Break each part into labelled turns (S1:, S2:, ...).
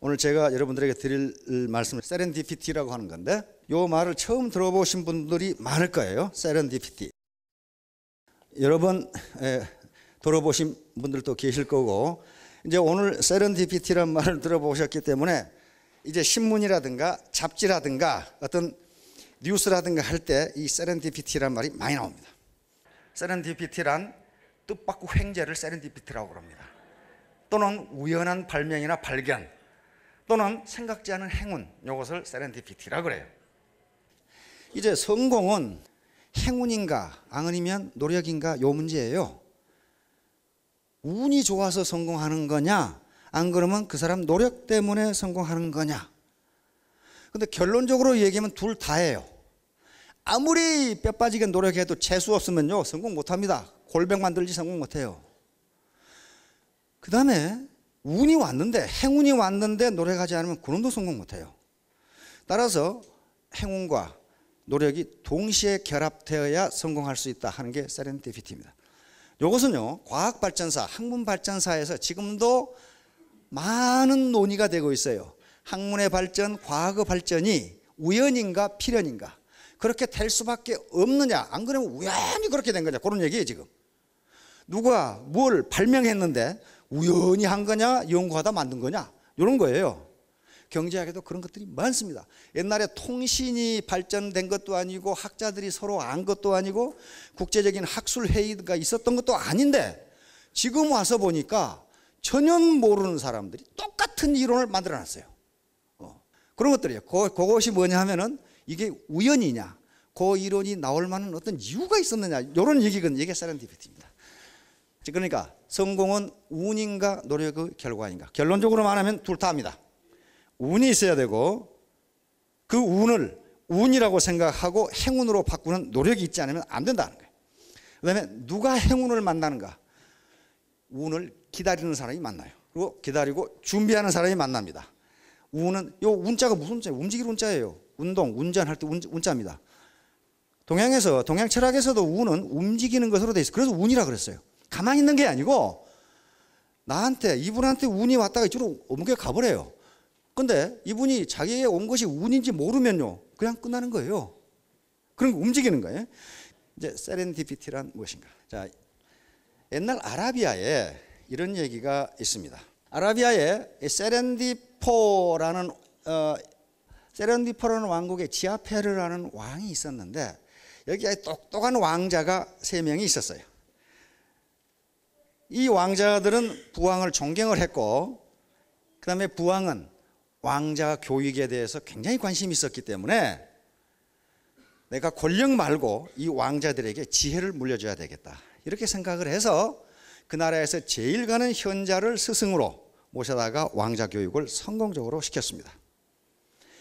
S1: 오늘 제가 여러분들에게 드릴 말씀을 세렌디피티라고 하는 건데 이 말을 처음 들어보신 분들이 많을 거예요. 세렌디피티. 여러 번 들어보신 분들도 계실 거고 이제 오늘 세렌디피티라는 말을 들어보셨기 때문에 이제 신문이라든가 잡지라든가 어떤 뉴스라든가 할 때 이세렌디피티라는 말이 많이 나옵니다. 세렌디피티란 뜻밖의 횡재를 세렌디피티라고 그럽니다. 또는 우연한 발명이나 발견 또는 생각지 않은 행운 이것을 세렌디피티라 그래요. 이제 성공은 행운인가 아니면 노력인가 요 문제예요. 운이 좋아서 성공하는 거냐 안 그러면 그 사람 노력 때문에 성공하는 거냐. 근데 결론적으로 얘기하면 둘 다예요. 아무리 뼈 빠지게 노력해도 재수 없으면요 성공 못합니다. 골백 만들지 성공 못해요. 그 다음에 운이 왔는데 행운이 왔는데 노력하지 않으면 그놈도 성공 못해요. 따라서 행운과 노력이 동시에 결합되어야 성공할 수 있다 하는 게세렌디피티입니다 이것은요 과학 발전사, 학문 발전사에서 지금도 많은 논의가 되고 있어요. 학문의 발전, 과학의 발전이 우연인가 필연인가 그렇게 될 수밖에 없느냐? 안 그러면 우연히 그렇게 된 거냐? 그런 얘기예요 지금. 누가 뭘 발명했는데 우연히 한 거냐, 연구하다 만든 거냐, 이런 거예요. 경제학에도 그런 것들이 많습니다. 옛날에 통신이 발전된 것도 아니고 학자들이 서로 안 것도 아니고 국제적인 학술 회의가 있었던 것도 아닌데 지금 와서 보니까 전혀 모르는 사람들이 똑같은 이론을 만들어놨어요. 어. 그런 것들이에요. 그, 그것이 뭐냐 하면은 이게 우연이냐, 그 이론이 나올 만한 어떤 이유가 있었느냐, 이런 얘기는 얘기 사람디비트입니다. 그러니까 성공은 운인가 노력의 결과인가? 결론적으로 말하면 둘 다합니다. 운이 있어야 되고 그 운을 운이라고 생각하고 행운으로 바꾸는 노력이 있지 않으면 안 된다는 거예요. 그다음에 누가 행운을 만나는가? 운을 기다리는 사람이 만나요. 그리고 기다리고 준비하는 사람이 만납니다. 운은 요 운자가 무슨 자? 움직일 운자예요. 운동, 운전할 때 운, 자입니다 동양에서 동양 철학에서도 운은 움직이는 것으로 돼 있어. 그래서 운이라 그랬어요. 가만히 있는 게 아니고 나한테 이분한테 운이 왔다가 이쪽으로 옮겨 가버려요. 근데 이분이 자기의 온 것이 운인지 모르면요. 그냥 끝나는 거예요. 그런 움직이는 거예요. 이제 세렌디피티란 무엇인가? 자, 옛날 아라비아에 이런 얘기가 있습니다. 아라비아에 세렌디포라는 어, 세렌디포라는 왕국에 지아페르라는 왕이 있었는데 여기에 똑똑한 왕자가 세 명이 있었어요. 이 왕자들은 부왕을 존경을 했고 그 다음에 부왕은 왕자 교육에 대해서 굉장히 관심이 있었기 때문에 내가 권력 말고 이 왕자들에게 지혜를 물려줘야 되겠다 이렇게 생각을 해서 그 나라에서 제일 가는 현자를 스승으로 모셔다가 왕자 교육을 성공적으로 시켰습니다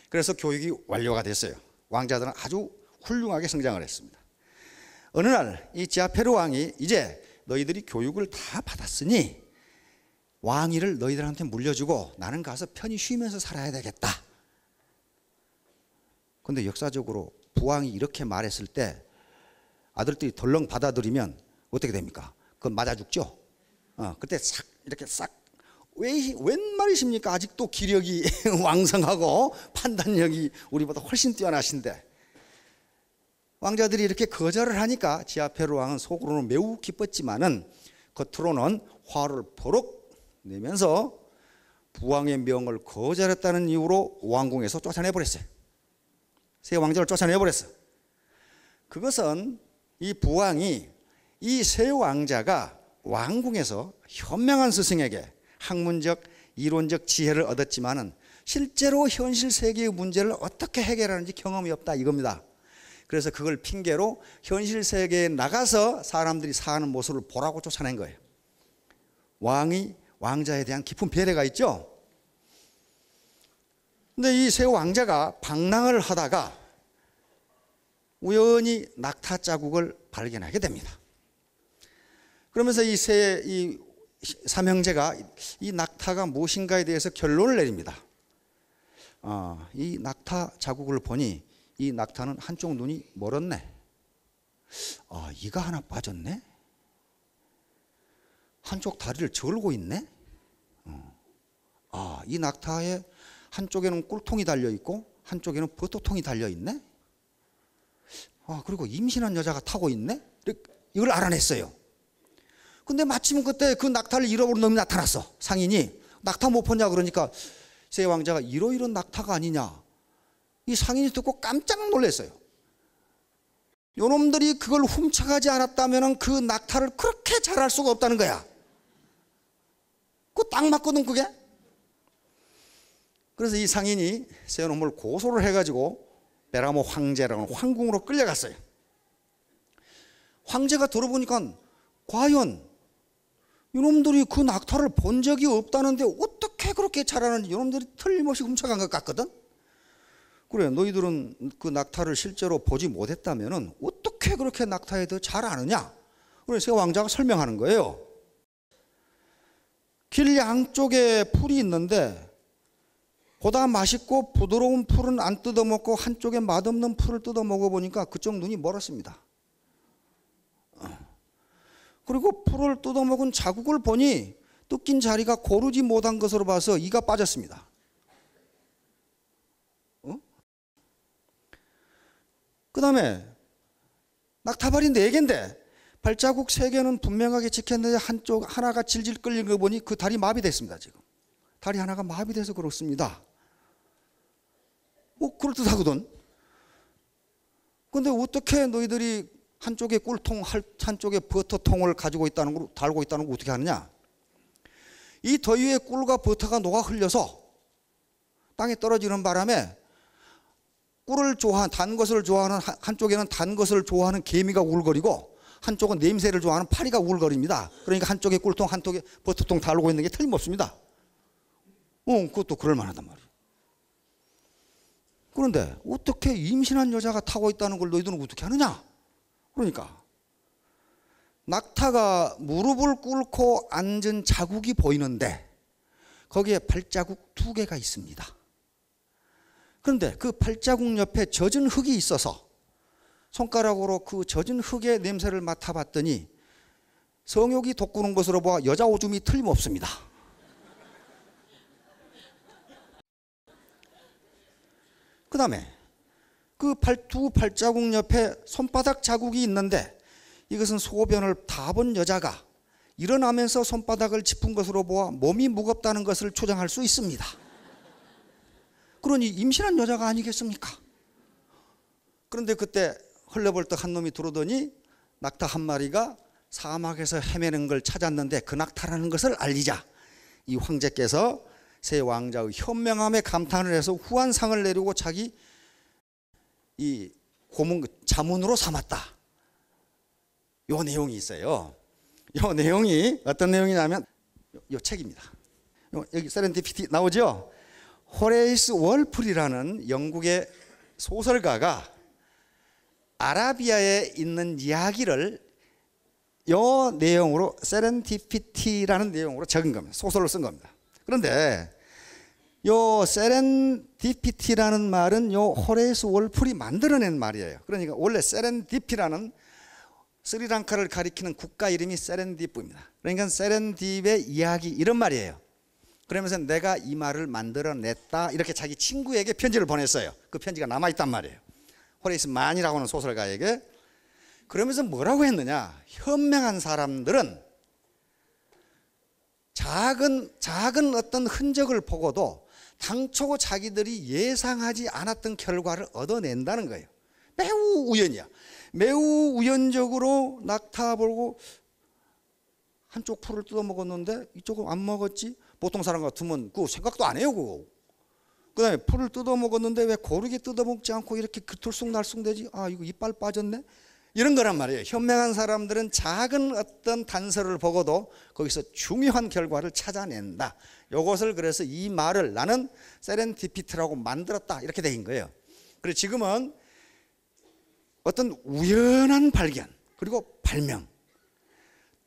S1: 그래서 교육이 완료가 됐어요 왕자들은 아주 훌륭하게 성장을 했습니다 어느 날 이지하페르 왕이 이제 너희들이 교육을 다 받았으니 왕위를 너희들한테 물려주고 나는 가서 편히 쉬면서 살아야 되겠다. 근데 역사적으로 부왕이 이렇게 말했을 때 아들들이 덜렁 받아들이면 어떻게 됩니까? 그건 맞아 죽죠? 어, 그때 싹, 이렇게 싹. 왜, 웬 말이십니까? 아직도 기력이 왕성하고 판단력이 우리보다 훨씬 뛰어나신데. 왕자들이 이렇게 거절을 하니까 지하페로 왕은 속으로는 매우 기뻤지만은 겉으로는 화를 버럭 내면서 부왕의 명을 거절했다는 이유로 왕궁에서 쫓아내버렸어요. 세 왕자를 쫓아내버렸어. 그것은 이 부왕이 이세 왕자가 왕궁에서 현명한 스승에게 학문적 이론적 지혜를 얻었지만은 실제로 현실 세계의 문제를 어떻게 해결하는지 경험이 없다 이겁니다. 그래서 그걸 핑계로 현실 세계에 나가서 사람들이 사는 모습을 보라고 쫓아낸 거예요. 왕이 왕자에 대한 깊은 배려가 있죠. 근데 이 새 왕자가 방랑을 하다가 우연히 낙타 자국을 발견하게 됩니다. 그러면서 이 새, 이 삼형제가 이 낙타가 무엇인가에 대해서 결론을 내립니다. 어, 이 낙타 자국을 보니 이 낙타는 한쪽 눈이 멀었네. 아, 이가 하나 빠졌네? 한쪽 다리를 절고 있네? 어. 아, 이낙타의 한쪽에는 꿀통이 달려있고, 한쪽에는 버터통이 달려있네? 아, 그리고 임신한 여자가 타고 있네? 이걸 알아냈어요. 근데 마침 그때 그 낙타를 잃어버린 놈이 나타났어. 상인이. 낙타 못 봤냐? 그러니까 세 왕자가 이러이러 낙타가 아니냐? 이 상인이 듣고 깜짝 놀랐어요. 요놈들이 그걸 훔쳐가지 않았다면 그 낙타를 그렇게 잘할 수가 없다는 거야. 그거 딱 맞거든, 그게. 그래서 이 상인이 세놈을 고소를 해가지고 베라모 황제라는 황궁으로 끌려갔어요. 황제가 들어보니까 과연 이놈들이 그 낙타를 본 적이 없다는데 어떻게 그렇게 잘하는지 이놈들이 틀림없이 훔쳐간 것 같거든? 그래 너희들은 그 낙타를 실제로 보지 못했다면 어떻게 그렇게 낙타에 더 잘 아느냐? 그래서 왕자가 설명하는 거예요. 길 양쪽에 풀이 있는데 보다 맛있고 부드러운 풀은 안 뜯어먹고 한쪽에 맛없는 풀을 뜯어먹어 보니까 그쪽 눈이 멀었습니다. 그리고 풀을 뜯어먹은 자국을 보니 뜯긴 자리가 고르지 못한 것으로 봐서 이가 빠졌습니다. 그 다음에 낙타발이 네 개인데 발자국 세 개는 분명하게 찍혔는데 한쪽 하나가 질질 끌린 거 보니 그 다리 마비됐습니다 지금 다리 하나가 마비돼서 그렇습니다. 뭐 그럴듯하거든. 근데 어떻게 너희들이 한쪽에 꿀통, 한쪽에 버터통을 가지고 있다는 걸 달고 있다는 걸 어떻게 하느냐? 이 더위에 꿀과 버터가 녹아 흘려서 땅에 떨어지는 바람에 꿀을 좋아한단 것을 좋아하는 한쪽에는 단 것을 좋아하는 개미가 울거리고 한쪽은 냄새를 좋아하는 파리가 울거립니다. 그러니까 한쪽에 꿀통 한쪽에 버터통 달고 있는 게 틀림없습니다. 어, 그것도 그럴 만하단 말이에요. 그런데 어떻게 임신한 여자가 타고 있다는 걸 너희들은 어떻게 하느냐? 그러니까 낙타가 무릎을 꿇고 앉은 자국이 보이는데 거기에 발자국 두 개가 있습니다. 그런데 그 발자국 옆에 젖은 흙이 있어서 손가락으로 그 젖은 흙의 냄새를 맡아봤더니 성욕이 돋구는 것으로 보아 여자 오줌이 틀림없습니다. 그 다음에 그 발, 두 발자국 옆에 손바닥 자국이 있는데 이것은 소변을 다 본 여자가 일어나면서 손바닥을 짚은 것으로 보아 몸이 무겁다는 것을 추장할수 있습니다. 그러니 임신한 여자가 아니겠습니까? 그런데 그때 헐레벌떡 한 놈이 들어오더니 낙타 한 마리가 사막에서 헤매는 걸 찾았는데 그 낙타라는 것을 알리자 이 황제께서 새 왕자의 현명함에 감탄을 해서 후한상을 내리고 자기 이 고문 자문으로 삼았다. 요 내용이 있어요. 요 내용이 어떤 내용이냐면 요, 요 책입니다. 요, 여기 세렌디피티 나오죠? 호레이스 월풀이라는 영국의 소설가가 아라비아에 있는 이야기를 이 내용으로 세렌디피티라는 내용으로 적은 겁니다. 소설로 쓴 겁니다. 그런데 요 세렌디피티라는 말은 요 호레이스 월풀이 만들어낸 말이에요. 그러니까 원래 세렌디피라는 스리랑카를 가리키는 국가 이름이 세렌디프입니다. 그러니까 세렌디의 이야기 이런 말이에요. 그러면서 내가 이 말을 만들어냈다 이렇게 자기 친구에게 편지를 보냈어요. 그 편지가 남아있단 말이에요. 호레이스 만이라고 하는 소설가에게 그러면서 뭐라고 했느냐? 현명한 사람들은 작은 작은 어떤 흔적을 보고도 당초 자기들이 예상하지 않았던 결과를 얻어낸다는 거예요. 매우 우연이야. 매우 우연적으로 낙타 보고 한쪽 풀을 뜯어 먹었는데 이쪽은 안 먹었지. 보통 사람 같으면 그 생각도 안 해요 그거. 그다음에 풀을 뜯어 먹었는데 왜 고르게 뜯어 먹지 않고 이렇게 그툴쑥날쑥 되지? 아 이거 이빨 빠졌네. 이런 거란 말이에요. 현명한 사람들은 작은 어떤 단서를 보고도 거기서 중요한 결과를 찾아낸다. 이것을 그래서 이 말을 나는 세렌디피트라고 만들었다. 이렇게 된 거예요. 그리고 지금은 어떤 우연한 발견, 그리고 발명,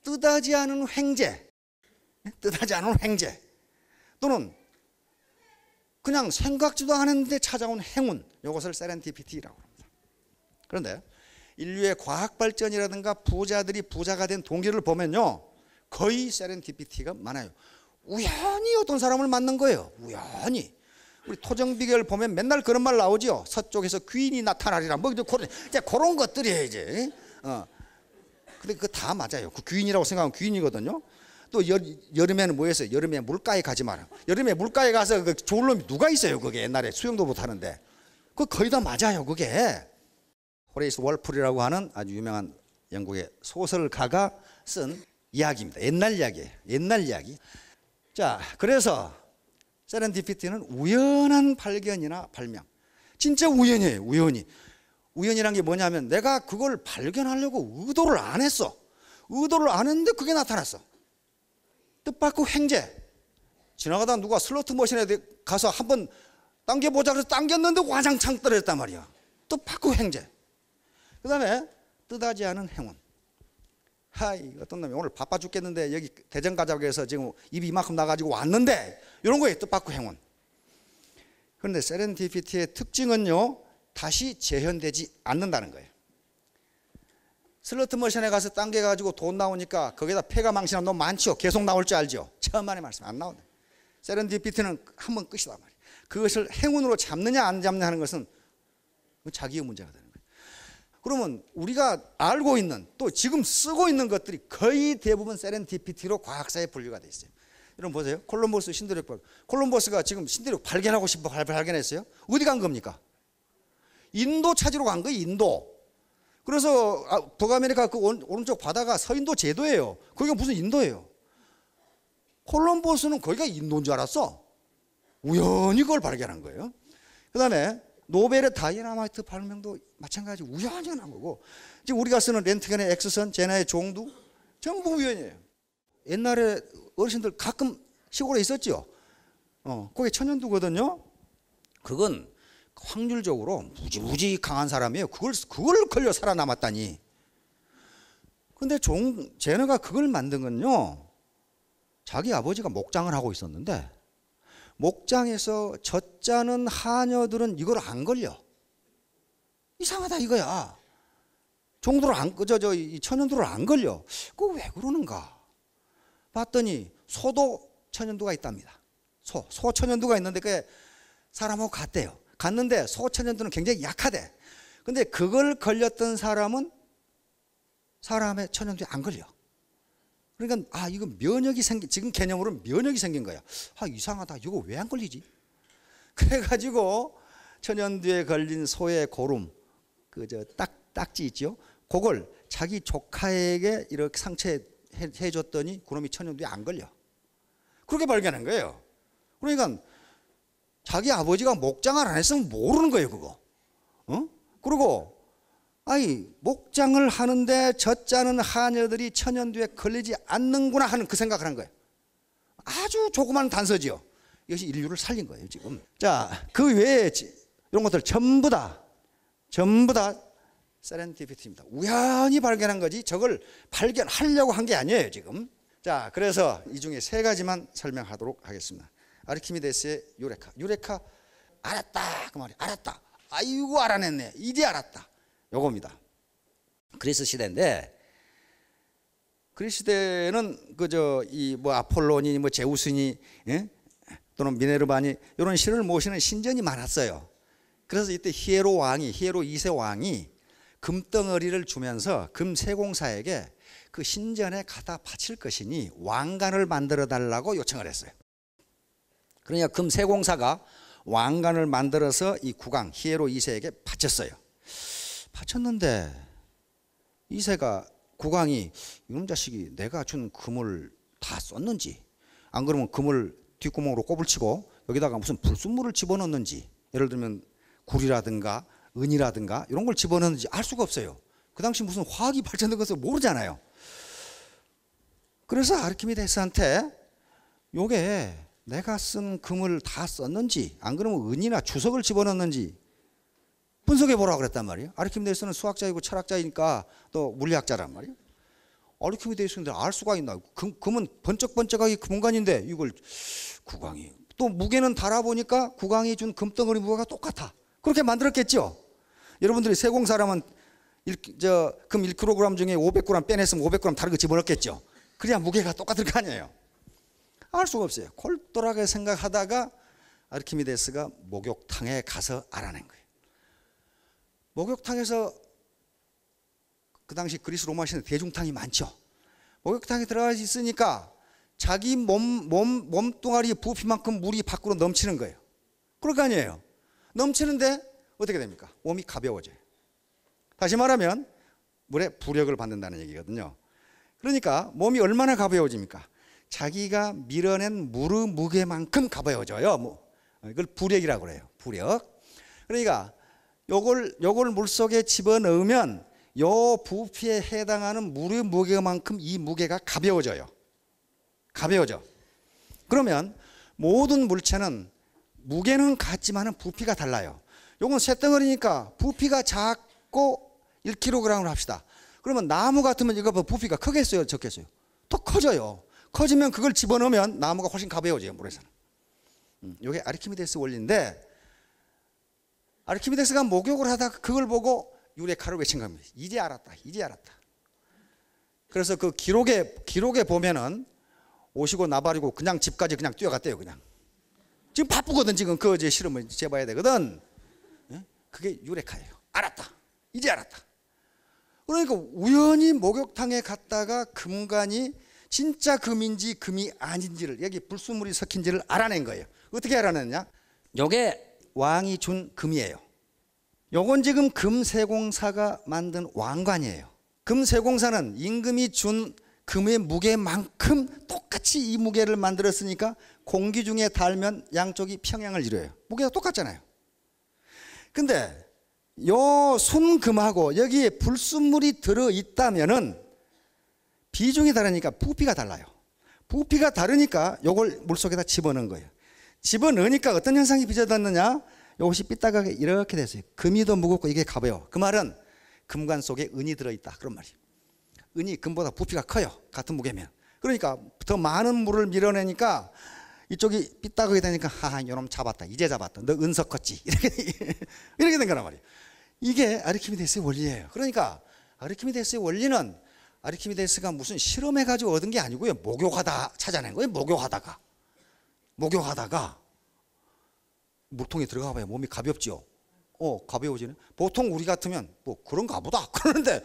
S1: 뜯어지 않은 횡재, 뜻하지 않은 횡재 또는 그냥 생각지도 않은데 찾아온 행운 이것을 세렌티피티라고 합니다. 그런데 인류의 과학 발전이라든가 부자들이 부자가 된 동기를 보면요 거의 세렌티피티가 많아요. 우연히 어떤 사람을 만난 거예요. 우연히. 우리 토정 비결 보면 맨날 그런 말나오지 서쪽에서 귀인이 나타나리라. 뭐 이제 그런 이제 그런 것들이 이제. 어. 근데 그거 다 맞아요. 그 귀인이라고 생각하면 귀인이거든요. 또 여, 여름에는 뭐였어요 여름에 물가에 가지 마라. 여름에 물가에 가서 그 좋을 놈이 누가 있어요? 그게 옛날에 수영도 못 하는데. 그 거의 다 맞아요. 그게. 호레이스 월풀이라고 하는 아주 유명한 영국의 소설가가 쓴 이야기입니다. 옛날 이야기예요. 옛날 이야기. 자, 그래서 세렌디피티는 우연한 발견이나 발명. 진짜 우연이에요. 우연이. 우연이란 게 뭐냐면 내가 그걸 발견하려고 의도를 안 했어. 의도를 안 했는데 그게 나타났어. 뜻밖의 횡재. 지나가다 누가 슬로트 머신에 가서 한번 당겨보자 그래서 당겼는데 와장창 떨어졌단 말이야. 뜻밖의 횡재. 그 다음에 뜻하지 않은 행운. 하이, 어떤 놈이 오늘 바빠 죽겠는데 여기 대전 가자고 해서 지금 입이 이만큼 나가지고 왔는데 이런 거예요. 뜻밖의 행운. 그런데 세렌디피티의 특징은요. 다시 재현되지 않는다는 거예요. 슬러트 머신에 가서 당겨 가지고 돈 나오니까 거기다 폐가 망신한 놈많죠 계속 나올 줄 알죠. 천만의 말씀 안 나온다. 세렌디피트는 한 번 끝이다 말이야 그것을 행운으로 잡느냐 안 잡느냐 하는 것은 자기의 문제가 되는 거예요. 그러면 우리가 알고 있는 또 지금 쓰고 있는 것들이 거의 대부분 세렌디피티로 과학사에 분류가 돼 있어요. 여러분 보세요. 콜럼버스 신대륙 발 콜럼버스가 지금 신대륙 발견하고 싶어 발견했어요. 어디 간 겁니까? 인도 찾으러 간 거예요. 인도. 그래서 아, 북아메리카 그 오른쪽 바다가 서인도 제도예요. 거기가 무슨 인도예요. 콜럼버스는 거기가 인도인 줄 알았어. 우연히 그걸 발견한 거예요. 그 다음에 노벨의 다이나마이트 발명도 마찬가지 우연히 난 거고 지금 우리가 쓰는 렌트겐의 엑스선, 제나의 종두 전부 우연이에요. 옛날에 어르신들 가끔 시골에 있었죠. 어, 그게 천연두거든요. 그건 확률적으로 무지무지 강한 사람이에요. 그걸 그걸 걸려 살아남았다니. 근데 종 제너가 그걸 만든 건요. 자기 아버지가 목장을 하고 있었는데 목장에서 젖자는 하녀들은 이걸 안 걸려. 이상하다 이거야. 종도를 안 끄죠. 이 천연도를 안 걸려. 그왜 그러는가? 봤더니 소도 천연두가 있답니다. 소, 소천연두가 있는데 그게 사람하고 같대요. 갔는데 소천연두는 굉장히 약하대. 근데 그걸 걸렸던 사람은 사람의 천연두에안 걸려. 그러니까 아이거 면역이 생긴 지금 개념으로 는 면역이 생긴 거야. 아 이상하다. 이거 왜 안 걸리지? 그래가지고 천연두에 걸린 소의 고름 그 저딱 딱지 있죠. 그걸 자기 조카에게 이렇게 상처 해줬더니 그놈이 천연두에 안 걸려. 그렇게 발견한 거예요. 그러니까 자기 아버지가 목장을 안 했으면 모르는 거예요, 그거. 어? 그리고, 아니, 목장을 하는데 젖자는 하녀들이 천연 뒤에 걸리지 않는구나 하는 그 생각을 한 거예요. 아주 조그만 단서지요. 이것이 인류를 살린 거예요, 지금. 자, 그 외에 이런 것들 전부 다, 전부 다 세렌티피티입니다. 우연히 발견한 거지 저걸 발견하려고 한 게 아니에요, 지금. 자, 그래서 이 중에 세 가지만 설명하도록 하겠습니다. 아르키메데스의 유레카. 유레카 알았다 그 말이 알았다. 아이고 알아냈네. 이제 알았다. 요겁니다. 그리스 시대인데 그리스 시대는 그저 이 뭐 아폴로니 뭐 제우스니 예? 또는 미네르바니 이런 신을 모시는 신전이 많았어요. 그래서 이때 히에로 왕이 히에로 2세 왕이 금덩어리를 주면서 금세공사에게 그 신전에 갖다 바칠 것이니 왕관을 만들어 달라고 요청을 했어요. 그러니까 금세공사가 왕관을 만들어서 이 국왕 히에로 2세에게 바쳤어요. 바쳤는데 2세가 국왕이 이놈 자식이 내가 준 금을 다 썼는지 안 그러면 금을 뒷구멍으로 꼽을치고 여기다가 무슨 불순물을 집어넣는지 예를 들면 굴이라든가 은이라든가 이런 걸 집어넣는지 알 수가 없어요. 그 당시 무슨 화학이 발전된 것을 모르잖아요. 그래서 아르키메데스한테 요게 내가 쓴 금을 다 썼는지 안 그러면 은이나 주석을 집어넣는지 분석해 보라 그랬단 말이에요. 아르키메데스는 수학자이고 철학자이니까 또 물리학자란 말이에요. 아르키메데스는 알 수가 있나? 금, 금은 번쩍번쩍하게 금관인데 그 이걸 구강이 또 무게는 달아보니까 구강이 준 금덩어리 무게가 똑같아. 그렇게 만들었겠죠. 여러분들이 세공 사람은 일, 저, 금 1kg 중에 500g 빼냈으면 500g 다른 거 집어넣겠죠. 그래야 무게가 똑같을 거 아니에요. 알 수가 없어요. 골똘하게 생각하다가 아르키메데스가 목욕탕에 가서 알아낸 거예요. 목욕탕에서 그 당시 그리스 로마 시는 대중탕이 많죠. 목욕탕에 들어가 있으니까 자기 몸, 몸, 몸뚱아리 부피만큼 물이 밖으로 넘치는 거예요. 그럴 거 아니에요. 넘치는데 어떻게 됩니까? 몸이 가벼워져요. 다시 말하면 물에 부력을 받는다는 얘기거든요. 그러니까 몸이 얼마나 가벼워집니까? 자기가 밀어낸 무릎 무게만큼 가벼워져요. 뭐 이걸 부력이라고 그래요. 부력. 그러니까 요걸 요걸 물속에 집어넣으면 요 부피에 해당하는 무릎 무게만큼 이 무게가 가벼워져요. 가벼워져. 그러면 모든 물체는 무게는 같지만은 부피가 달라요. 요건 쇳덩어리니까 부피가 작고 1 k g 으 합시다. 그러면 나무 같으면 이거 부피가 크겠어요, 적겠어요? 더 커져요. 커지면 그걸 집어넣으면 나무가 훨씬 가벼워져요, 물에서는. 음, 이게 아르키메데스 원리인데 아르키메데스가 목욕을 하다가 그걸 보고 유레카를 외친 겁니다. 이제 알았다. 이제 알았다. 그래서 그 기록에 기록에 보면은 오시고 나발이고 그냥 집까지 그냥 뛰어갔대요, 그냥. 지금 바쁘거든, 지금 그 이제 실험을 재봐야 되거든. 예? 그게 유레카예요. 알았다. 이제 알았다. 그러니까 우연히 목욕탕에 갔다가 금관이 진짜 금인지 금이 아닌지를 여기 불순물이 섞인지를 알아낸 거예요. 어떻게 알아냈냐? 요게 왕이 준 금이에요. 요건 지금 금세공사가 만든 왕관이에요. 금세공사는 임금이 준 금의 무게만큼 똑같이 이 무게를 만들었으니까 공기 중에 달면 양쪽이 평양을 이루어요. 무게가 똑같잖아요. 근데 요 순금하고 여기에 불순물이 들어 있다면은 비중이 다르니까 부피가 달라요. 부피가 다르니까 요걸 물속에다 집어넣은 거예요. 집어넣으니까 어떤 현상이 빚어졌느냐? 이것이 삐딱하게 이렇게 됐어요. 금이 더 무겁고 이게 가벼워. 그 말은 금관 속에 은이 들어있다. 그런 말이에요. 은이 금보다 부피가 커요. 같은 무게면. 그러니까 더 많은 물을 밀어내니까 이쪽이 삐딱하게 되니까 하하 요놈 잡았다. 이제 잡았다. 너 은석 컸지. 이렇게 이렇게 된 거란 말이에요. 이게 아르키메데스의 원리예요. 그러니까 아르키메데스의 원리는 아르키메데스가 무슨 실험해 가지고 얻은 게 아니고요. 목욕하다 찾아낸 거예요. 목욕하다가 목욕하다가 물통에 들어가 봐요. 몸이 가볍지요. 어, 가벼워지는. 보통 우리 같으면 뭐 그런가 보다. 그러는데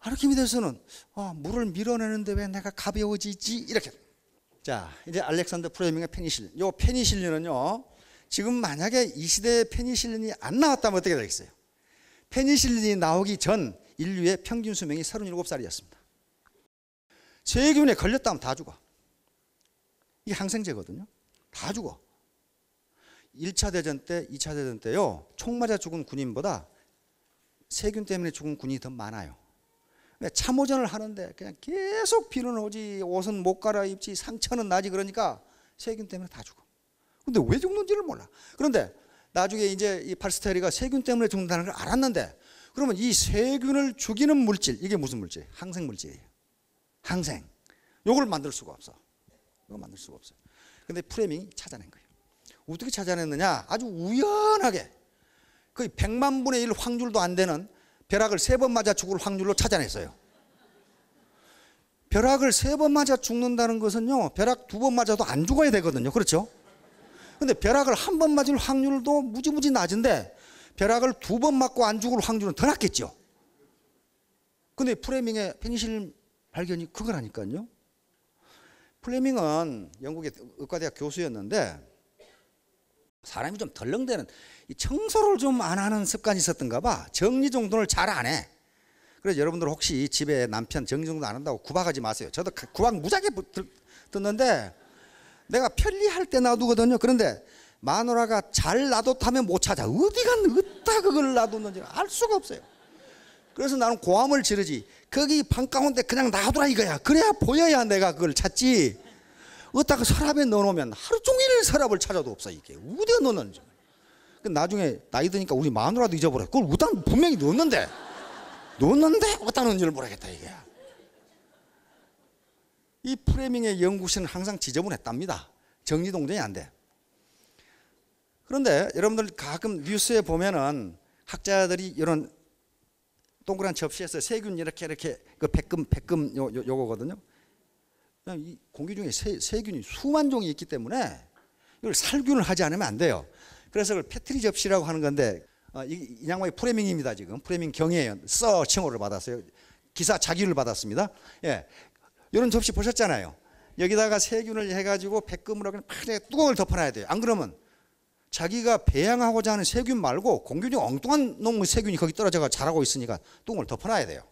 S1: 아르키메데스는 아, 물을 밀어내는데 왜 내가 가벼워지지? 이렇게. 자, 이제 알렉산더 프레밍의 페니실린. 요 페니실린은요. 지금 만약에 이 시대에 페니실린이 안 나왔다면 어떻게 되겠어요? 페니실린이 나오기 전 인류의 평균 수명이 37살이었습니다. 세균에 걸렸다면 다 죽어. 이게 항생제거든요. 다 죽어. 1차 대전 때, 2차 대전 때요. 총 맞아 죽은 군인보다 세균 때문에 죽은 군이 더 많아요. 왜 참호전을 하는데 그냥 계속 비는 오지 옷은 못 갈아입지 상처는 나지 그러니까 세균 때문에 다 죽어. 근데 왜 죽는지를 몰라. 그런데 나중에 이제 이 팔스테리가 세균 때문에 죽는다는 걸 알았는데 그러면 이 세균을 죽이는 물질 이게 무슨 물질? 항생 물질이에요. 항생. 요걸 만들 수가 없어. 이거 만들 수가 없어요. 근데 프레밍이 찾아낸 거예요. 어떻게 찾아냈느냐? 아주 우연하게 거의 100만 분의 1 확률도 안 되는 벼락을 세 번 맞아 죽을 확률로 찾아냈어요. 벼락을 세 번 맞아 죽는다는 것은요, 벼락 두 번 맞아도 안 죽어야 되거든요. 그렇죠? 근데 벼락을 한 번 맞을 확률도 무지무지 낮은데, 벼락을 두 번 맞고 안 죽을 확률은 더 낮겠죠. 근데 프레밍의 페니실 발견이 그거라니까요. 플레밍은 영국의 의과대학 교수였는데 사람이 좀 덜렁대는 청소를 좀 안 하는 습관이 있었던가 봐. 정리정돈을 잘 안 해. 그래서 여러분들 혹시 집에 남편 정리정돈 안 한다고 구박하지 마세요. 저도 구박 무지하 듣는데 내가 편리할 때 놔두거든요. 그런데 마누라가 잘 놔뒀다면 못 찾아. 어디가 어디다 그걸 놔뒀는지 알 수가 없어요. 그래서 나는 고함을 지르지. 거기 방 가운데 그냥 놔두라 이거야. 그래야 보여야 내가 그걸 찾지. 어디다가 그 서랍에 넣어놓으면 하루 종일 서랍을 찾아도 없어 이게. 우디어 넣는지. 그 나중에 나이 드니까 우리 마누라도 잊어버려. 그걸 우다 분명히 넣었는데. 넣었는데 어디다 넣는지를 모르겠다 이게. 이 프레밍의 연구실은 항상 지저분했답니다. 정리동전이 안 돼. 그런데 여러분들 가끔 뉴스에 보면은 학자들이 이런 동그란 접시에서 세균 이렇게 이렇게 그 백금 백금 요, 요 요거거든요. 이 공기 중에 세, 세균이 수만 종이 있기 때문에 이걸 살균을 하지 않으면 안 돼요. 그래서 그걸 패트리 접시라고 하는 건데 어, 이, 이 양반이 프레밍입니다 지금 프레밍 경이에써 칭호를 받았어요. 기사 자기를 받았습니다. 예, 이런 접시 보셨잖아요. 여기다가 세균을 해가지고 백금으로 그냥 팍 뚜껑을 덮어놔야 돼요. 안 그러면 자기가 배양하고자 하는 세균 말고 공균이 엉뚱한 놈의 세균이 거기 떨어져가 자라고 있으니까 똥을 덮어놔야 돼요.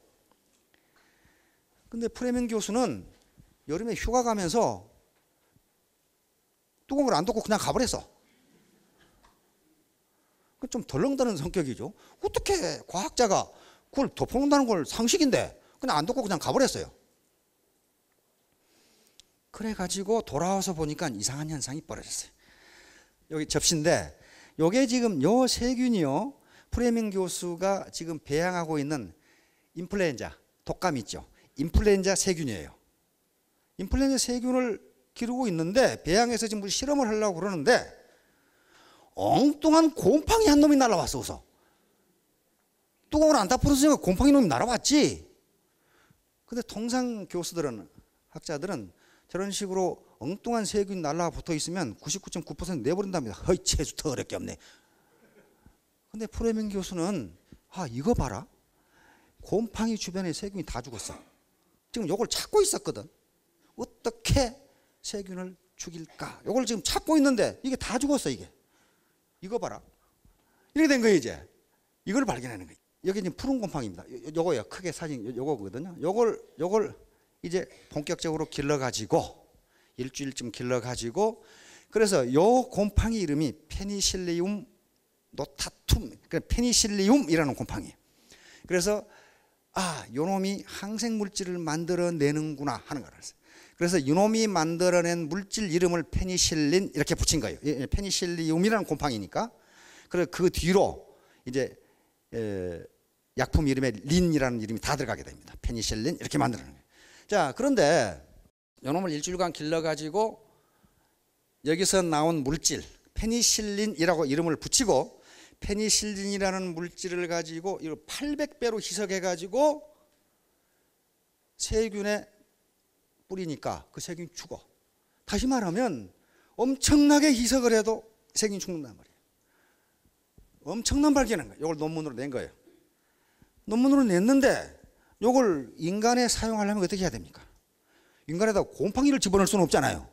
S1: 근데 프레밍 교수는 여름에 휴가 가면서 뚜껑을 안 덮고 그냥 가버렸어. 좀 덜렁다는 성격이죠. 어떻게 과학자가 그걸 덮어놓는다는 걸 상식인데 그냥 안 덮고 그냥 가버렸어요. 그래가지고 돌아와서 보니까 이상한 현상이 벌어졌어요. 여기 접시인데 요게 지금 요 세균이요. 프레밍 교수가 지금 배양하고 있는 인플루엔자 독감 있죠. 인플루엔자 세균이에요. 인플루엔자 세균을 기르고 있는데 배양해서 지금 무슨 실험을 하려고 그러는데 엉뚱한 곰팡이 한 놈이 날아왔어 어서 뚜껑을 안 덮어놓으니까 곰팡이 놈이 날아왔지 근데 통상 교수들은 학자들은 저런 식으로 엉뚱한 세균 이 날라 붙어 있으면 99.9% 내버린답니다. 허이 재수 더럽게 없네. 근데 프레밍 교수는 아 이거 봐라. 곰팡이 주변에 세균이 다 죽었어. 지금 요걸 찾고 있었거든. 어떻게 세균을 죽일까? 요걸 지금 찾고 있는데 이게 다 죽었어 이게. 이거 봐라. 이렇게 된 거예요 이제. 이걸 발견하는 거예요. 여기 지금 푸른 곰팡이입니다. 요거예요. 크게 사진 요거거든요. 요걸 요걸 이제 본격적으로 길러 가지고 일주일쯤 길러가지고 그래서 요 곰팡이 이름이 페니실리움 노타툼, 그러니까 페니실리움이라는 곰팡이 그래서 아, 요놈이 항생 물질을 만들어내는구나 하는 걸 알았어요. 그래서 요놈이 만들어낸 물질 이름을 페니실린 이렇게 붙인 거예요. 예, 예, 페니실리움이라는 곰팡이니까. 그래서 그 뒤로 이제 에, 약품 이름에 린이라는 이름이 다 들어가게 됩니다. 페니실린 이렇게 만드는 거예요. 자, 그런데 요놈을 일주일간 길러가지고 여기서 나온 물질 페니실린이라고 이름을 붙이고 페니실린이라는 물질을 가지고 800배로 희석해 가지고 세균에 뿌리니까 그 세균 죽어. 다시 말하면 엄청나게 희석을 해도 세균 죽는단 말이에요. 엄청난 발견한 거예요. 이걸 논문으로 낸 거예요. 논문으로 냈는데 이걸 인간에 사용하려면 어떻게 해야 됩니까? 인간에다 곰팡이를 집어넣을 수는 없잖아요.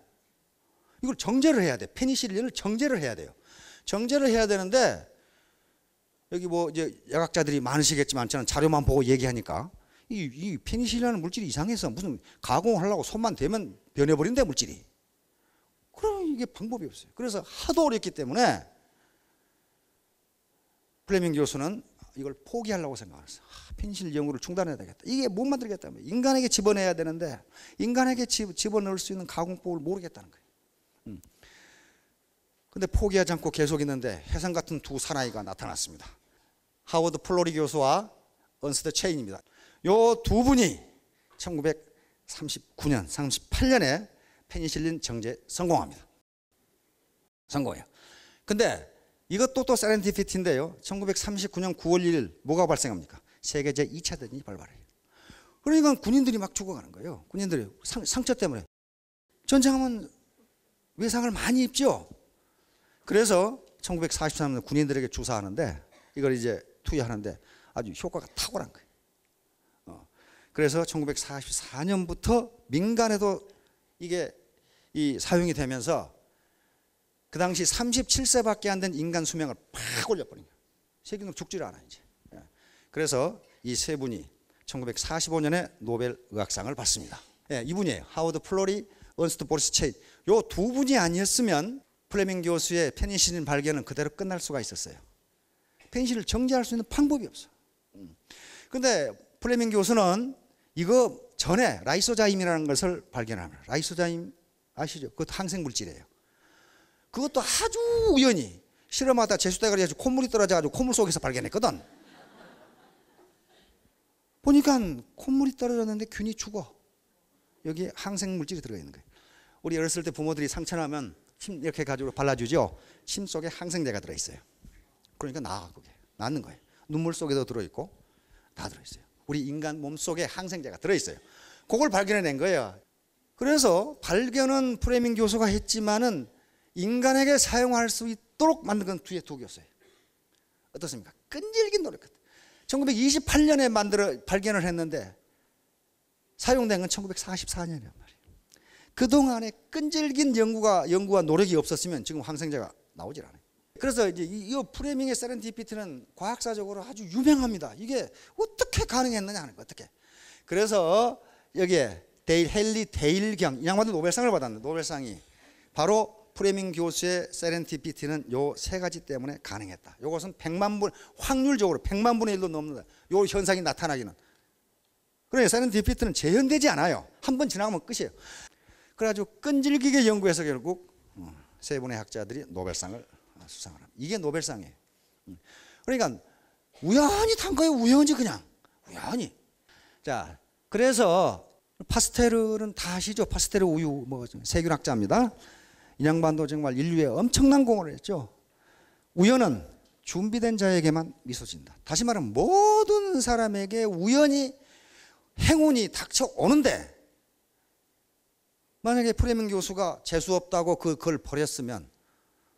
S1: 이걸 정제를 해야 돼. 페니실린을 정제를 해야 돼요. 정제를 해야 되는데 여기 뭐 이제 약학자들이 많으시겠지만 저는 자료만 보고 얘기하니까 이, 이 페니실린이라는 물질이 이상해서 무슨 가공하려고 손만 대면 변해버린대 물질이. 그럼 이게 방법이 없어요. 그래서 하도 어렵기 때문에 플레밍 교수는 이걸 포기하려고 생각했어. 아, 펜실 연구를 중단해야 되겠다. 이게 못 만들겠다며. 인간에게 집어넣어야 되는데 인간에게 집, 집어넣을 수 있는 가공법을 모르겠다는 거예요. 음. 근데 포기하지 않고 계속 있는데 해상 같은 두 사나이가 나타났습니다. 하워드 플로리 교수와 언스트 체인입니다. 이 두 분이 1939년, 38년에 페니실린 정제 성공합니다. 성공해요. 근데 이것도 또 세렌디피티인데요. 1939년 9월 1일 뭐가 발생합니까? 세계 제2차 대전이 발발해요. 그러니까 군인들이 막 죽어가는 거예요. 군인들이 상, 상처 때문에. 전쟁하면 외상을 많이 입죠. 그래서 1943년 군인들에게 주사하는데 이걸 이제 투여하는데 아주 효과가 탁월한 거예요. 어. 그래서 1944년부터 민간에도 이게 이 사용이 되면서 그 당시 37세밖에 안 된 인간 수명을 팍 올려버린 거예요. 세균으죽지 않아 이제. 예. 그래서 이 세 분이 1945년에 노벨 의학상을 받습니다. 예, 이분이에요. 하워드 플로리, 언스트 보리스 체인. 요두 분이 아니었으면 플레밍 교수의 페니실린 발견은 그대로 끝날 수가 있었어요. 페니실을 정지할 수 있는 방법이 없어. 음. 근데 플레밍 교수는 이거 전에 라이소자임이라는 것을 발견합니다. 라이소자임 아시죠? 그것 항생 물질이에요. 그것도 아주 우연히 실험하다 제수대가리 아주 콧물이 떨어져가지고 콧물 속에서 발견했거든. 보니까 콧물이 떨어졌는데 균이 죽어. 여기 항생물질이 들어 있는 거예요. 우리 어렸을 때 부모들이 상처나면 침 이렇게 가지고 발라주죠. 침 속에 항생제가 들어있어요. 그러니까 나아 그게 낫는 거예요. 눈물 속에도 들어있고 다 들어있어요. 우리 인간 몸 속에 항생제가 들어있어요. 그걸 발견해낸 거예요. 그래서 발견은 프레밍 교수가 했지만은 인간에게 사용할 수 있도록 만든 건 뒤에 두 개였어요. 어떻습니까? 끈질긴 노력 1928년에 만들어 발견을 했는데 사용된 건 1944년이란 말이에요. 그동안에 끈질긴 연구가 연구와 노력이 없었으면 지금 항생제가 나오질 않아요. 그래서 이제 이 프레밍의 세렌디피티는 과학사적으로 아주 유명합니다. 이게 어떻게 가능했느냐 하는 거 어떻게. 그래서 여기에 데일 헨리 데일경 이 양반도 노벨상을 받았는데 노벨상이 바로 프레밍 교수의 세렌티피티는 요 세 가지 때문에 가능했다. 요것은 100만 분 확률적으로 100만 분의 1로 넘는다. 요 현상이 나타나기는. 그러니 세렌티피티는 재현되지 않아요. 한 번 지나가면 끝이에요. 그래가지고 끈질기게 연구해서 결국 음, 세 분의 학자들이 노벨상을 수상을 합니다. 이게 노벨상이에요. 음. 그러니까 우연히 탄 거예요. 우연히 그냥 우연히. 자, 그래서 파스텔은 다 아시죠? 파스텔 우유 뭐 세균학자입니다. 인양반도 정말 인류에 엄청난 공헌을 했죠. 우연은 준비된 자에게만 미소 진다. 다시 말하면 모든 사람에게 우연히 행운이 닥쳐오는데 만약에 프레밍 교수가 재수 없다고 그걸 버렸으면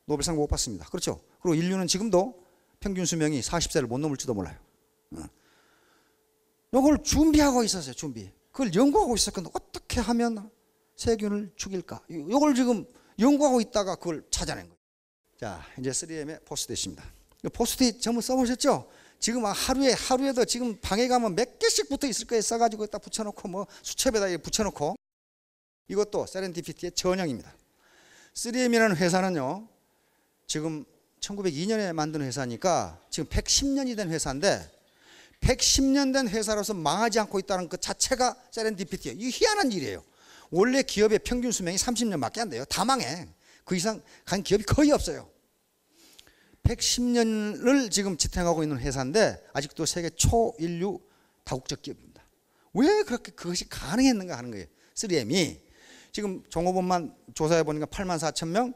S1: 노벨상 못 받습니다. 그렇죠? 그리고 인류는 지금도 평균 수명이 40세를 못 넘을지도 몰라요. 이걸 준비하고 있었어요. 준비. 그걸 연구하고 있었거든요. 어떻게 하면 세균을 죽일까? 이걸 지금 연구하고 있다가 그걸 찾아낸 거예요. 자, 이제 3M의 포스트잇입니다. 포스트잇 전부 써보셨죠? 지금 아, 하루에 하루에도 지금 방에 가면 몇 개씩 붙어 있을 거예요. 써가지고 딱 붙여놓고 뭐 수첩에다 붙여놓고 이것도 세렌디피티의 전형입니다. 3M이라는 회사는요, 지금 1902년에 만든 회사니까 지금 110년이 된 회사인데 110년 된 회사로서 망하지 않고 있다는 그 자체가 세렌디피티예요. 이 희한한 일이에요. 원래 기업의 평균 수명이 30년밖에 안 돼요. 다 망해. 그 이상 간 기업이 거의 없어요. 110년을 지금 지탱하고 있는 회사인데 아직도 세계 초인류 다국적 기업입니다. 왜 그렇게 그것이 가능했는가 하는 거예요. 3M이 지금 종업원만 조사해 보니까 8만 4천 명,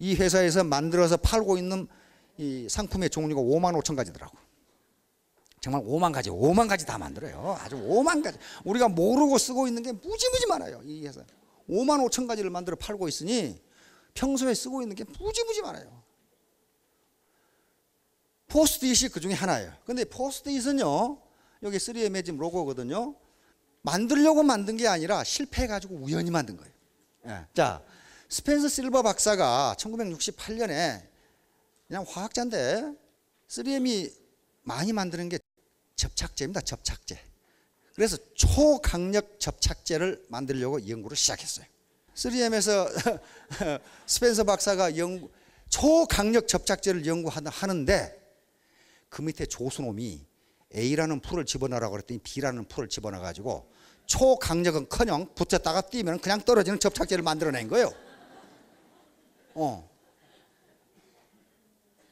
S1: 이 회사에서 만들어서 팔고 있는 이 상품의 종류가 5만 5천 가지더라고. 정말 5만 가지, 오만 가지 다 만들어요. 아주 5만 가지. 우리가 모르고 쓰고 있는 게 무지무지 많아요. 이 회사. 5만 5천 가지를 만들어 팔고 있으니 평소에 쓰고 있는 게 무지무지 많아요. 포스트잇이 그 중에 하나예요. 근데 포스트잇은요, 여기 3M의 지금 로고거든요. 만들려고 만든 게 아니라 실패해가지고 우연히 만든 거예요. 예. 자, 스펜서 실버 박사가 1968년에 그냥 화학자인데 3M이 많이 만드는 게 접착제입니다. 접착제. 그래서 초강력 접착제를 만들려고 연구를 시작했어요. 3M에서 스펜서 박사가 연구, 초강력 접착제를 연구하는데 그 밑에 조수놈이 A라는 풀을 집어넣으라고 그랬더니 B라는 풀을 집어넣어가지고 초강력은 커녕 붙였다가 뛰면 그냥 떨어지는 접착제를 만들어낸 거예요. 어.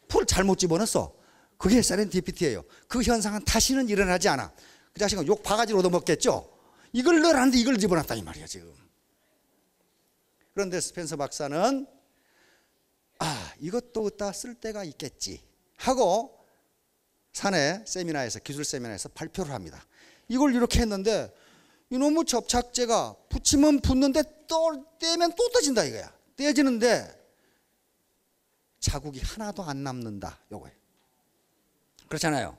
S1: 풀 잘못 집어넣었어. 그게 세렌디피티예요. 그 현상은 다시는 일어나지 않아. 그 자식은 욕 바가지로 얻어먹겠죠. 이걸 넣으라는데 이걸 집어넣었다이 말이야 지금. 그런데 스펜서 박사는 아 이것도 다쓸 데가 있겠지 하고 사내 세미나에서 기술 세미나에서 발표를 합니다. 이걸 이렇게 했는데 이놈의 접착제가 붙이면 붙는데 또 떼면 또 떠진다 이거야. 떼지는데 자국이 하나도 안 남는다 요거예요. 그렇잖아요.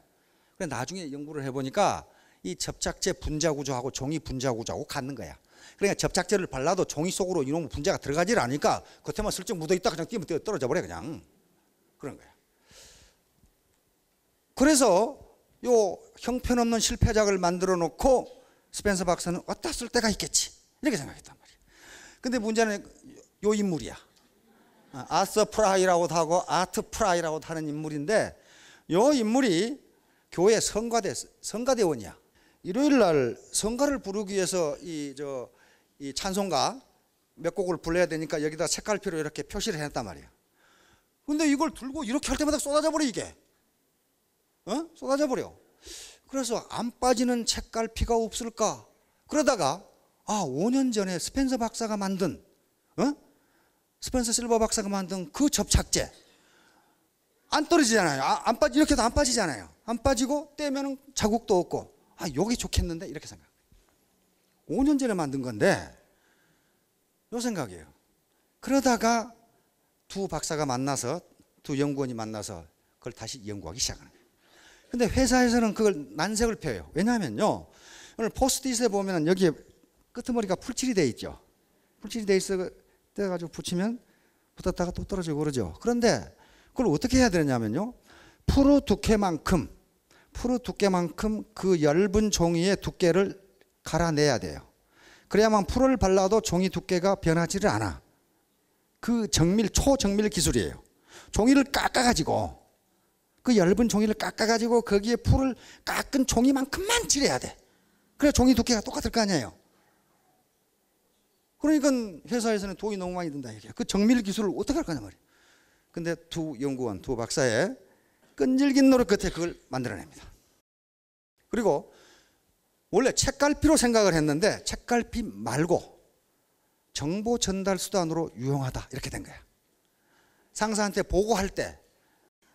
S1: 그래 나중에 연구를 해보니까 이 접착제 분자 구조하고 종이 분자 구조하고 같는 거야. 그러니까 접착제를 발라도 종이 속으로 이놈 분자가 들어가질 않으니까 겉에만 슬쩍 묻어있다 그냥 뛰면 떨어져 버려 그냥 그런 거야. 그래서 요 형편없는 실패작을 만들어 놓고 스펜서 박사는 왔다 쓸 때가 있겠지 이렇게 생각했단 말이야. 근데 문제는 요 인물이야. 아서 프라이라고도 하고 아트 프라이라고도 하는 인물인데 요 인물이 교회 성가대 성가대원이야. 일요일 날 성가를 부르기 위해서 이 저 이 찬송가 몇 곡을 불러야 되니까 여기다 색깔표로 이렇게 표시를 해놨단 말이야. 근데 이걸 들고 이렇게 할 때마다 쏟아져 버려 이게. 어? 쏟아져 버려. 그래서 안 빠지는 책갈피가 없을까? 그러다가 아 5년 전에 스펜서 박사가 만든 어? 스펜서 실버 박사가 만든 그 접착제 안 떨어지잖아요. 아, 안 빠지 이렇게 해도 안 빠지잖아요. 안 빠지고 떼면 자국도 없고 아 여기 좋겠는데 이렇게 생각. 해요 5년 전에 만든 건데 요 생각이에요. 그러다가 두 박사가 만나서 두 연구원이 만나서 그걸 다시 연구하기 시작하는 거예요. 근데 회사에서는 그걸 난색을 펴요. 왜냐면요 오늘 포스트잇에 보면 여기에 끄트머리가 풀칠이 돼 있죠. 풀칠이 돼 있어 가지고 붙이면 붙었다가 또 떨어지고 그러죠. 그런데 그걸 어떻게 해야 되냐면요. 푸르 두께만큼 푸르 두께만큼 그 얇은 종이의 두께를 갈아내야 돼요. 그래야만 풀을 발라도 종이 두께가 변하지를 않아. 그 정밀 초정밀 기술이에요. 종이를 깎아 가지고 그 얇은 종이를 깎아 가지고 거기에 풀을 깎은 종이만큼만 칠해야 돼. 그래 종이 두께가 똑같을 거 아니에요. 그러니까 회사에서는 돈이 너무 많이 든다 이게그 정밀 기술을 어떻게 할 거냐 말이에 근데 두 연구원, 두 박사의 끈질긴 노력 끝에 그걸 만들어냅니다. 그리고 원래 책갈피로 생각을 했는데 책갈피 말고 정보 전달 수단으로 유용하다 이렇게 된 거야. 상사한테 보고할 때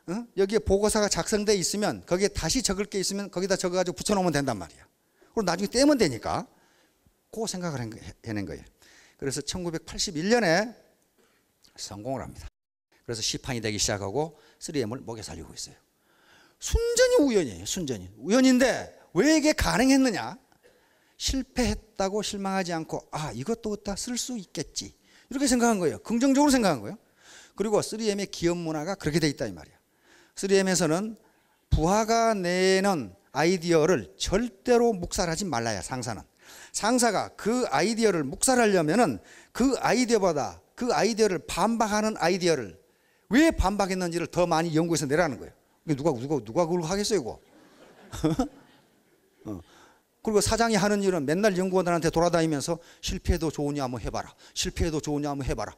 S1: 응? 어? 여기에 보고서가 작성돼 있으면 거기에 다시 적을 게 있으면 거기다 적어가지고 붙여놓으면 된단 말이야. 그리고 나중에 떼면 되니까 그 생각을 해낸 거예요. 그래서 1981년에 성공을 합니다. 그래서 시판이 되기 시작하고 3M을 먹여 살리고 있어요. 순전히 우연이에요. 순전히. 우연인데 왜 이게 가능했느냐? 실패했다고 실망하지 않고 아 이것도 다쓸 수 있겠지 이렇게 생각한 거예요. 긍정적으로 생각한 거예요. 그리고 3M의 기업 문화가 그렇게 돼 있다 이 말이야. 3M에서는 부하가 내는 아이디어를 절대로 묵살하지 말라야 상사는. 상사가 그 아이디어를 묵살하려면은 그 아이디어보다 그 아이디어를 반박하는 아이디어를 왜 반박했는지를 더 많이 연구해서 내라는 거예요. 누가 누가 누가 그걸 하겠어요, 이거. 어. 그리고 사장이 하는 일은 맨날 연구원들한테 돌아다니면서 실패해도 좋으냐 한번 해봐라. 실패해도 좋으냐 한번 해봐라.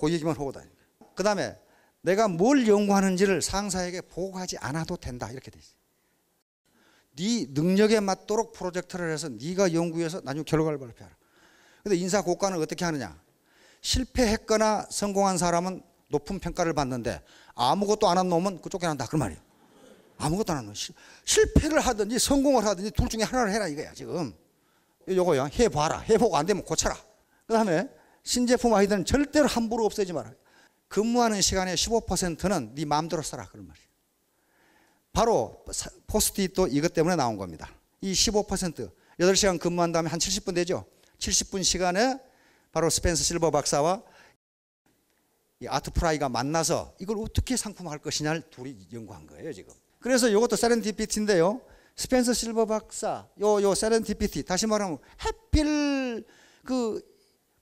S1: 그 얘기만 하고 다니는 거예요. 그 다음에 내가 뭘 연구하는지를 상사에게 보고하지 않아도 된다. 이렇게 돼 있어요. 네 능력에 맞도록 프로젝트를 해서 네가 연구해서 나중에 결과를 발표하라. 근데 인사 고과는 어떻게 하느냐? 실패했거나 성공한 사람은 높은 평가를 받는데 아무것도 안 한 놈은 그 쫓겨난다. 그 말이에요. 아무것도 안 하는 실, 실패를 하든지 성공을 하든지 둘 중에 하나를 해라 이거야 지금. 요거야 해봐라. 해보고 안 되면 고쳐라. 그 다음에 신제품 아이들은 절대로 함부로 없애지 마라. 근무하는 시간의 15%는 네 마음대로 써라 그런 말이에요. 바로 포스트잇도 이것 때문에 나온 겁니다. 이 15% 8시간 근무한 다음에 한 70분 되죠. 70분 시간에 바로 스펜스 실버 박사와 이 아트프라이가 만나서 이걸 어떻게 상품화할 것이냐를 둘이 연구한 거예요 지금. 그래서 이것도 세렌디피티인데요. 스펜서 실버 박사, 요 요 세렌디피티 다시 말하면 해필 그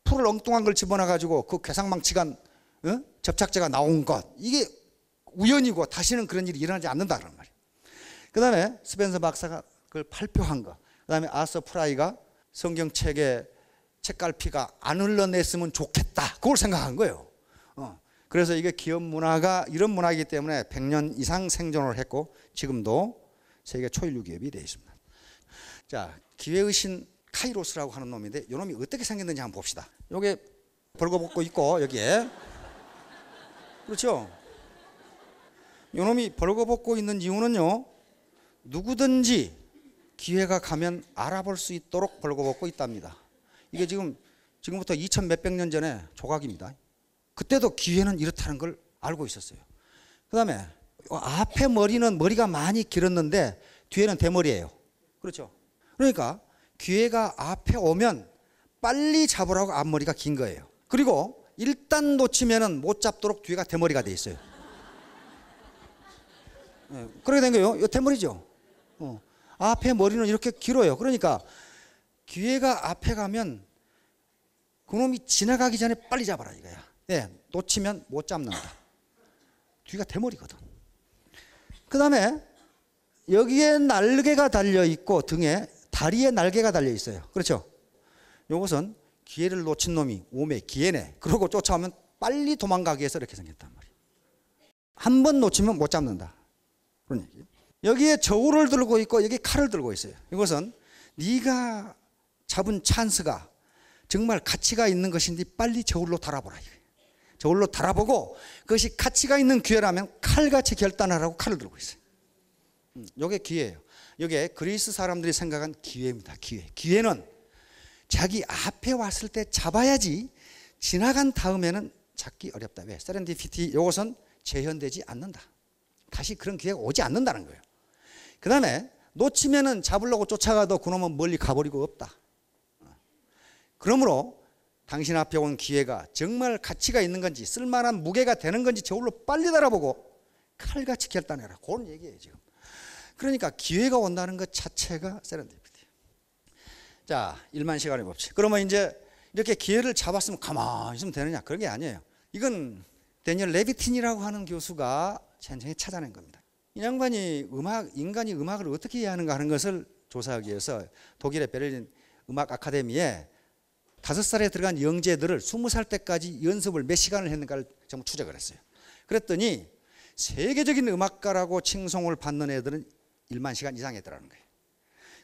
S1: 풀을 엉뚱한 걸 집어넣어 가지고 그괴상망치간 어? 접착제가 나온 것 이게 우연이고 다시는 그런 일이 일어나지 않는다는 말이에요. 그다음에 스펜서 박사가 그걸 발표한 거. 그다음에 아서 프라이가 성경책에 책갈피가 안 흘러냈으면 좋겠다. 그걸 생각한 거예요. 그래서 이게 기업 문화가 이런 문화이기 때문에 100년 이상 생존을 했고 지금도 세계 초일류 기업이 되어 있습니다. 자, 기회의 신 카이로스라고 하는 놈인데 이 놈이 어떻게 생겼는지 한번 봅시다. 요게 벌거벗고 있고 여기에 그렇죠? 이 놈이 벌거벗고 있는 이유는요. 누구든지 기회가 가면 알아볼 수 있도록 벌거벗고 있답니다. 이게 지금 지금부터 2천 몇백 년 전에 조각입니다. 그때도 기회는 이렇다는 걸 알고 있었어요. 그 다음에 앞에 머리는 머리가 많이 길었는데 뒤에는 대머리예요. 그렇죠? 그러니까 기회가 앞에 오면 빨리 잡으라고 앞머리가 긴 거예요. 그리고 일단 놓치면은 못 잡도록 뒤가 대머리가 돼 있어요. 네, 그렇게 된 거예요. 이 대머리죠. 어. 앞에 머리는 이렇게 길어요. 그러니까 기회가 앞에 가면 그놈이 지나가기 전에 빨리 잡아라 이거야. 예, 놓치면 못 잡는다. 뒤가 대머리거든. 그 다음에 여기에 날개가 달려 있고 등에 다리에 날개가 달려 있어요. 그렇죠? 이것은 기회를 놓친 놈이 오매 기회네. 그러고 쫓아오면 빨리 도망가기 위해서 이렇게 생겼단 말이에요. 한 번 놓치면 못 잡는다. 그런 얘기. 여기에 저울을 들고 있고 여기 칼을 들고 있어요. 이것은 네가 잡은 찬스가 정말 가치가 있는 것인지 빨리 저울로 달아보라. 저걸로 달아보고 그것이 가치가 있는 기회라면 칼같이 결단하라고 칼을 들고 있어요. 이게 음, 기회예요. 이게 그리스 사람들이 생각한 기회입니다. 기회. 기회는 자기 앞에 왔을 때 잡아야지 지나간 다음에는 잡기 어렵다. 왜? 세렌디피티 이것은 재현되지 않는다. 다시 그런 기회가 오지 않는다는 거예요. 그 다음에 놓치면은 잡으려고 쫓아가도 그놈은 멀리 가버리고 없다. 어. 그러므로 당신 앞에 온 기회가 정말 가치가 있는 건지 쓸만한 무게가 되는 건지 저울로 빨리 달아보고 칼같이 결단해라. 그런 얘기예요 지금. 그러니까 기회가 온다는 것 자체가 세련됩니요 자, 1만 시간의 법칙. 그러면 이제 이렇게 기회를 잡았으면 가만히 있으면 되느냐? 그런 게 아니에요. 이건 데니얼 레비틴이라고 하는 교수가 현장에 찾아낸 겁니다. 이 양반이 음악, 인간이 음악을 어떻게 해 하는가 하는 것을 조사하기 위해서 독일의 베를린 음악 아카데미에 다섯 살에 들어간 영재들을 스무 살 때까지 연습을 몇 시간을 했는가를 전부 추적을 했어요. 그랬더니 세계적인 음악가라고 칭송을 받는 애들은 1만 시간 이상 했더라는 거예요.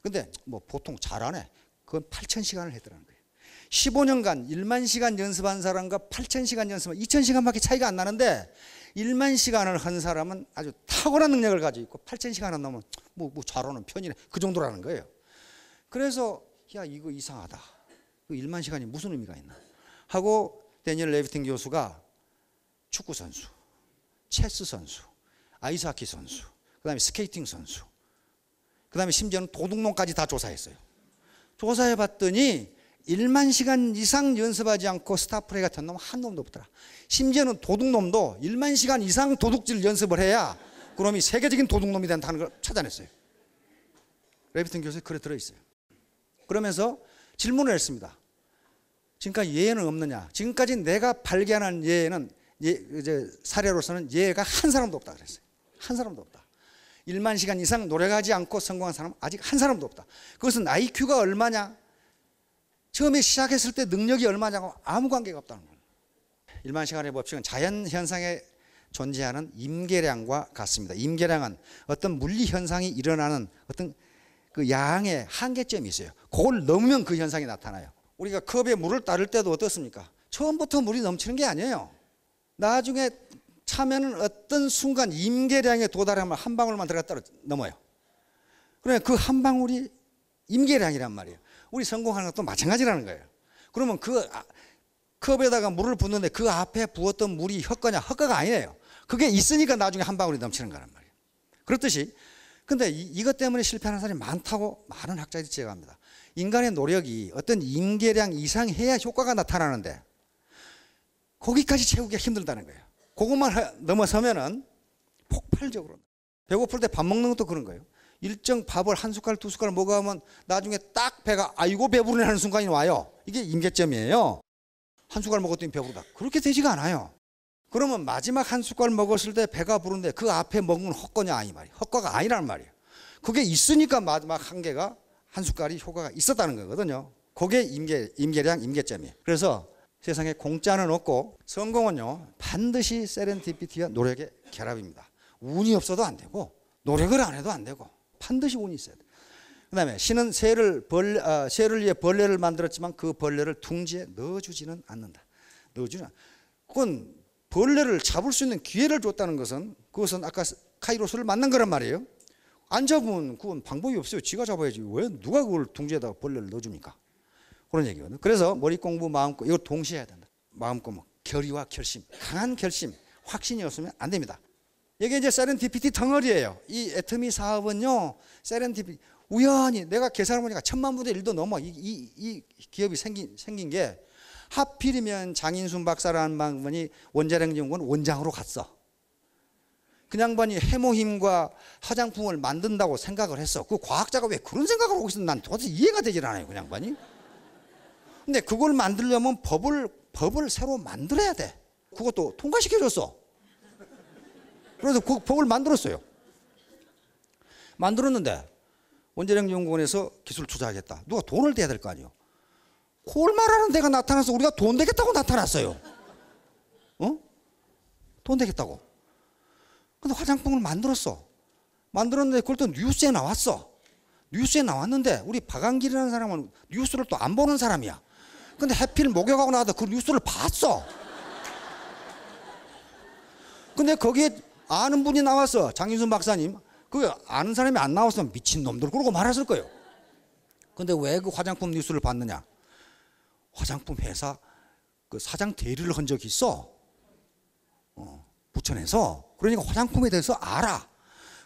S1: 근데 뭐 보통 잘하네. 그건 8천 시간을 했더라는 거예요. 15년간 1만 시간 연습한 사람과 8천 시간 연습한 2천 시간밖에 차이가 안 나는데 1만 시간을 한 사람은 아주 탁월한 능력을 가지고 있고 8천 시간 안 나면 뭐, 뭐 잘하는 편이네. 그 정도라는 거예요. 그래서 야 이거 이상하다. 그 1만 시간이 무슨 의미가 있나 하고 데니엘 레비팅 교수가 축구 선수, 체스 선수, 아이스하키 선수, 그다음에 스케이팅 선수, 그다음에 심지어는 도둑놈까지 다 조사했어요. 조사해 봤더니 1만 시간 이상 연습하지 않고 스타프레 이 같은 놈 한 놈도 없더라. 심지어는 도둑놈도 1만 시간 이상 도둑질 연습을 해야 그놈이 세계적인 도둑놈이 된다는 걸 찾아냈어요. 레비튼 교수에 글에 들어있어요. 그러면서 질문을 했습니다. 지금까지 예외는 없느냐? 지금까지 내가 발견한 예는 예, 이제 사례로서는 예가한 사람도 없다 그랬어요. 한 사람도 없다. 1만 시간 이상 노력하지 않고 성공한 사람 아직 한 사람도 없다. 그것은 IQ가 얼마냐? 처음에 시작했을 때 능력이 얼마냐고 아무 관계가 없다는 거예요. 1만 시간의 법칙은 자연 현상에 존재하는 임계량과 같습니다. 임계량은 어떤 물리 현상이 일어나는 어떤 그 양의 한계점이 있어요. 그걸 넘으면 그 현상이 나타나요. 우리가 컵에 물을 따를 때도 어떻습니까? 처음부터 물이 넘치는 게 아니에요. 나중에 차면은 어떤 순간 임계량에 도달하면 한 방울만 들어갔다 넘어요. 그러면 그한 방울이 임계량이란 말이에요. 우리 성공하는 것도 마찬가지라는 거예요. 그러면 그 아, 컵에다가 물을 붓는데 그 앞에 부었던 물이 헛거냐 헛거가 아니에요. 그게 있으니까 나중에 한 방울이 넘치는 거란 말이에요. 그렇듯이 근데 이, 것 때문에 실패하는 사람이 많다고 많은 학자들이 지적합니다. 인간의 노력이 어떤 임계량 이상 해야 효과가 나타나는데 거기까지 채우기가 힘들다는 거예요. 그것만 넘어서면은 폭발적으로 배고플 때 밥 먹는 것도 그런 거예요. 일정 밥을 한 숟갈 두 숟갈 먹어가면 나중에 딱 배가 아이고 배부르네 하는 순간이 와요. 이게 임계점이에요. 한 숟갈 먹었더니 배부르다. 그렇게 되지가 않아요. 그러면 마지막 한 숟갈 먹었을 때 배가 부른데 그 앞에 먹는 헛거냐 아니 말이에요. 헛거가 아니란 말이에요. 그게 있으니까 마지막 한개가 한 숟갈이 효과가 있었다는 거거든요. 그게 임계, 임계량, 임계점이에요. 그래서 세상에 공짜는 없고 성공은요 반드시 세렌티피티와 노력의 결합입니다. 운이 없어도 안 되고 노력을 안 해도 안 되고 반드시 운이 있어야 돼. 그다음에 신은 새를 벌 아, 새를 위해 벌레를 만들었지만 그 벌레를 둥지에 넣어주지는 않는다. 넣어주는 그건 벌레를 잡을 수 있는 기회를 줬다는 것은 그것은 아까 카이로스를 만난 거란 말이에요. 안 잡으면 그건 방법이 없어요. 지가 잡아야지. 왜 누가 그걸 둥지에다가 벌레를 넣어줍니까? 그런 얘기거든요. 그래서 머리 공부, 마음 공부 이거 동시에 해야 된다. 마음 공부, 뭐 결의와 결심, 강한 결심, 확신이 없으면 안 됩니다. 이게 이제 세렌디피티 덩어리예요. 이 애터미 사업은요, 세렌디피티 우연히 내가 계산해 보니까 천만 분의 일도 넘어 이, 이, 이 기업이 생긴 생긴 게 하필이면 장인순 박사라는 분이 원자력연구원 원장으로 갔어. 그냥반이 해모힘과 화장품을 만든다고 생각을 했어. 그 과학자가 왜 그런 생각을 하고 있었는지 난 도대체 이해가 되질 않아요, 그냥반이. 근데 그걸 만들려면 법을, 법을 새로 만들어야 돼. 그것도 통과시켜줬어. 그래서 그 법을 만들었어요. 만들었는데 원자력 연구원에서 기술 투자하겠다. 누가 돈을 대야 될 거 아니에요. 콜마라는 데가 나타나서 우리가 돈 되겠다고 나타났어요. 어? 돈 되겠다고. 그래 화장품을 만들었어. 만들었는데 그걸 또 뉴스에 나왔어. 뉴스에 나왔는데 우리 박한길이라는 사람은 뉴스를 또 안 보는 사람이야. 근데 해필 목욕하고 나서그 뉴스를 봤어. 근데 거기에 아는 분이 나왔어. 장윤순 박사님. 그 아는 사람이 안 나왔으면 미친놈들 그러고 말했을 거예요. 근데 왜 그 화장품 뉴스를 봤느냐? 화장품 회사 그 사장 대리를 한 적이 있어. 어. 부천에서 그러니까 화장품에 대해서 알아.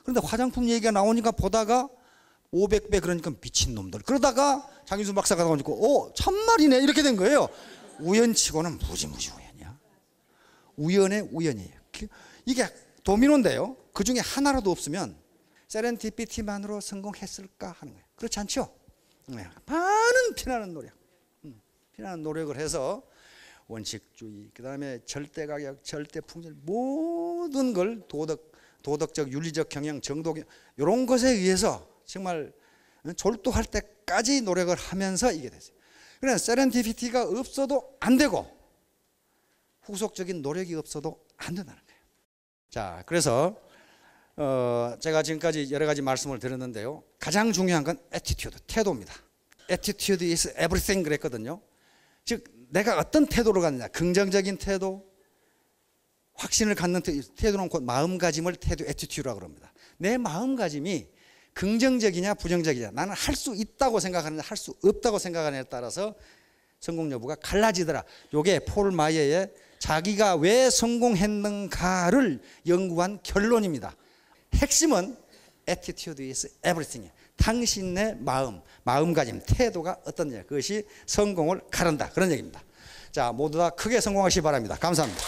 S1: 그런데 화장품 얘기가 나오니까 보다가 500배 그러니까 미친놈들. 그러다가 장윤수 박사가 나오니까 오 어, 참말이네 이렇게 된 거예요. 우연치고는 무지무지 우연이야. 우연의 우연이에요. 이게 도미노인데요. 그 중에 하나라도 없으면 세렌티피티만으로 성공했을까 하는 거예요. 그렇지 않죠? 네. 많은 피나는 노력, 음, 피나는 노력을 해서 원칙주의, 그 다음에 절대가격, 절대품질 모든 걸 도덕, 도덕적, 윤리적 경향, 정도 이런 것에 의해서 정말 졸도할 때까지 노력을 하면서 이게 됐어요. 그래서 세렌티피티가 없어도 안 되고 후속적인 노력이 없어도 안 된다는 거예요. 자, 그래서 어, 제가 지금까지 여러 가지 말씀을 드렸는데요. 가장 중요한 건 attitude, 태도입니다. attitude is everything 그랬거든요. 즉 내가 어떤 태도로 갖느냐. 긍정적인 태도, 확신을 갖는 태도, 는곧 마음가짐을 태도, 에티튜드라고 그니다내 마음가짐이 긍정적이냐, 부정적이냐. 나는 할 수 있다고 생각하느냐, 할 수 없다고 생각하느냐에 따라서 성공 여부가 갈라지더라. 요게 폴 마이어의 자기가 왜 성공했는가를 연구한 결론입니다. 핵심은 attitude is everything. 당신의 마음, 마음가짐, 태도가 어떤냐 그것이 성공을 가른다. 그런 얘기입니다. 자, 모두 다 크게 성공하시기 바랍니다. 감사합니다.